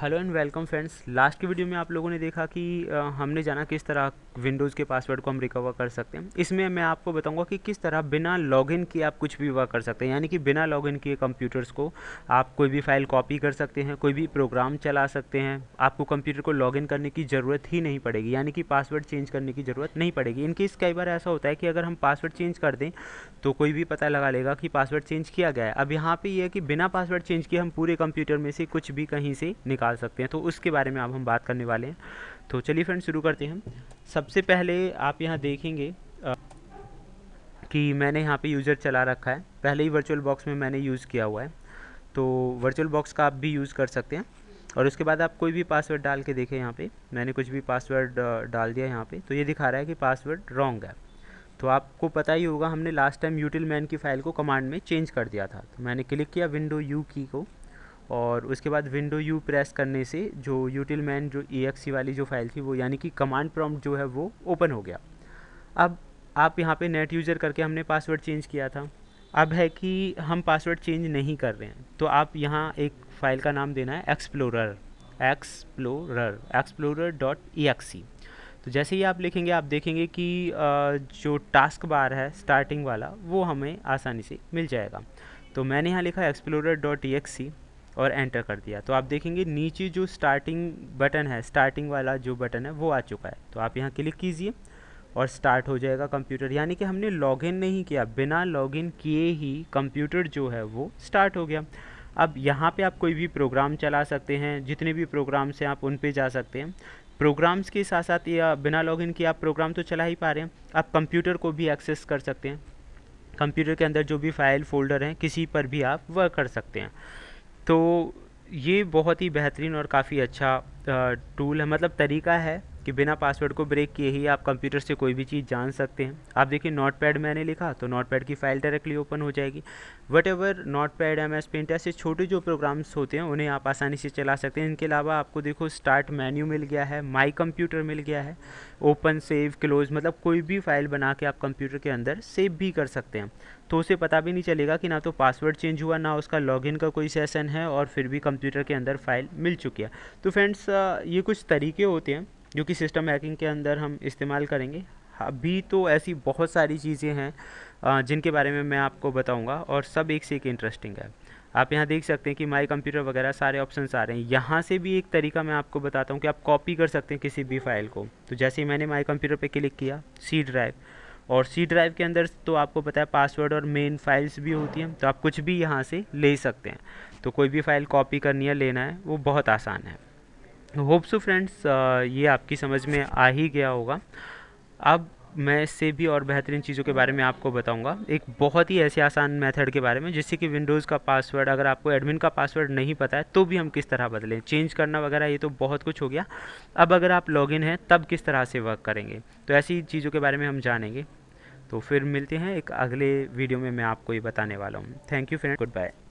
hello and welcome friends last की video में आप लोगों ने देखा कि हमने जाना किस तरह विंडोज़ के पासवर्ड को हम रिकवर कर सकते हैं इसमें मैं आपको बताऊंगा कि किस तरह बिना लॉगिन किए आप कुछ भी वर्क कर सकते हैं यानी कि बिना लॉगिन किए कंप्यूटर्स को आप कोई भी फाइल कॉपी कर सकते हैं कोई भी प्रोग्राम चला सकते हैं आपको कंप्यूटर को लॉगिन करने की ज़रूरत ही नहीं पड़ेगी यानी कि पासवर्ड चेंज करने की ज़रूरत नहीं पड़ेगी इनकेस कई बार ऐसा होता है कि अगर हम पासवर्ड चेंज कर दें तो कोई भी पता लगा लेगा कि पासवर्ड चेंज किया गया है अब यहाँ पर यह है कि बिना पासवर्ड चेंज किए हम पूरे कंप्यूटर में से कुछ भी कहीं से निकाल निकाल सकते हैं तो उसके बारे में अब हम बात करने वाले हैं तो चलिए फ्रेंड शुरू करते हैं सबसे पहले आप यहाँ देखेंगे कि मैंने यहाँ पे यूज़र चला रखा है पहले ही वर्चुअल बॉक्स में मैंने यूज़ किया हुआ है तो वर्चुअल बॉक्स का आप भी यूज़ कर सकते हैं और उसके बाद आप कोई भी पासवर्ड डाल के देखें यहाँ पे मैंने कुछ भी पासवर्ड डाल दिया यहाँ पे तो ये दिखा रहा है कि पासवर्ड रॉन्ग है तो आपको पता ही होगा हमने लास्ट टाइम यूटिल मैन की फ़ाइल को कमांड में चेंज कर दिया था तो मैंने क्लिक किया विंडो यू की को और उसके बाद विंडो यू प्रेस करने से जो यूटिल मैन जो ई वाली जो फाइल थी वो यानी कि कमांड प्रॉम्प्ट जो है वो ओपन हो गया अब आप यहाँ पे नेट यूज़र करके हमने पासवर्ड चेंज किया था अब है कि हम पासवर्ड चेंज नहीं कर रहे हैं तो आप यहाँ एक फ़ाइल का नाम देना है explorer explorer explorer dot E तो जैसे ही आप लिखेंगे आप देखेंगे कि जो टास्क बार है स्टार्टिंग वाला वो हमें आसानी से मिल जाएगा तो मैंने यहाँ लिखा एक्सप्लोरर डॉट ई और एंटर कर दिया तो आप देखेंगे नीचे जो स्टार्टिंग बटन है स्टार्टिंग वाला जो बटन है वो आ चुका है तो आप यहाँ क्लिक कीजिए और स्टार्ट हो जाएगा कंप्यूटर यानी कि हमने लॉगिन नहीं किया बिना लॉगिन किए ही कंप्यूटर जो है वो स्टार्ट हो गया अब यहाँ पे आप कोई भी प्रोग्राम चला सकते हैं जितने भी प्रोग्राम्स हैं आप उन पे जा सकते हैं प्रोग्राम्स के साथ साथ या बिना लॉगिन किए आप प्रोग्राम तो चला ही पा रहे हैं आप कंप्यूटर को भी एक्सेस कर सकते हैं कंप्यूटर के अंदर जो भी फाइल फोल्डर हैं किसी पर भी आप वर्क कर सकते हैं तो ये बहुत ही बेहतरीन और काफ़ी अच्छा टूल है मतलब तरीका है कि बिना पासवर्ड को ब्रेक किए ही आप कंप्यूटर से कोई भी चीज़ जान सकते हैं आप देखिए नोट पैड मैंने लिखा तो नोट पैड की फ़ाइल डायरेक्टली ओपन हो जाएगी whatever notepad M S paint ऐसे छोटे जो प्रोग्राम्स होते हैं उन्हें आप आसानी से चला सकते हैं इनके अलावा आपको देखो स्टार्ट मेन्यू मिल गया है माई कंप्यूटर मिल गया है ओपन सेव क्लोज मतलब कोई भी फाइल बना के आप कंप्यूटर के अंदर सेव भी कर सकते हैं तो उसे पता भी नहीं चलेगा कि ना तो पासवर्ड चेंज हुआ ना उसका लॉगिन का कोई सेशन है और फिर भी कंप्यूटर के अंदर फाइल मिल चुकी है तो फ्रेंड्स ये कुछ तरीके होते हैं जो कि सिस्टम हैकिंग के अंदर हम इस्तेमाल करेंगे अभी तो ऐसी बहुत सारी चीज़ें हैं जिनके बारे में मैं आपको बताऊंगा और सब एक से एक इंटरेस्टिंग है आप यहाँ देख सकते हैं कि माई कंप्यूटर वगैरह सारे ऑप्शंस आ रहे हैं यहाँ से भी एक तरीका मैं आपको बताता हूँ कि आप कॉपी कर सकते हैं किसी भी फाइल को तो जैसे ही मैंने माई कंप्यूटर पे क्लिक किया सी ड्राइव और सी ड्राइव के अंदर तो आपको पता है पासवर्ड और मेन फाइल्स भी होती हैं तो आप कुछ भी यहाँ से ले सकते हैं तो कोई भी फाइल कॉपी करनी है लेना है वो बहुत आसान है होप सो फ्रेंड्स ये आपकी समझ में आ ही गया होगा अब मैं इससे भी और बेहतरीन चीज़ों के बारे में आपको बताऊंगा एक बहुत ही ऐसे आसान मेथड के बारे में जिससे कि विंडोज़ का पासवर्ड अगर आपको एडमिन का पासवर्ड नहीं पता है तो भी हम किस तरह बदलें चेंज करना वगैरह ये तो बहुत कुछ हो गया अब अगर आप लॉगिन हैं तब किस तरह से वर्क करेंगे तो ऐसी चीज़ों के बारे में हम जानेंगे तो फिर मिलते हैं एक अगले वीडियो में मैं आपको ये बताने वाला हूँ thank you friend good bye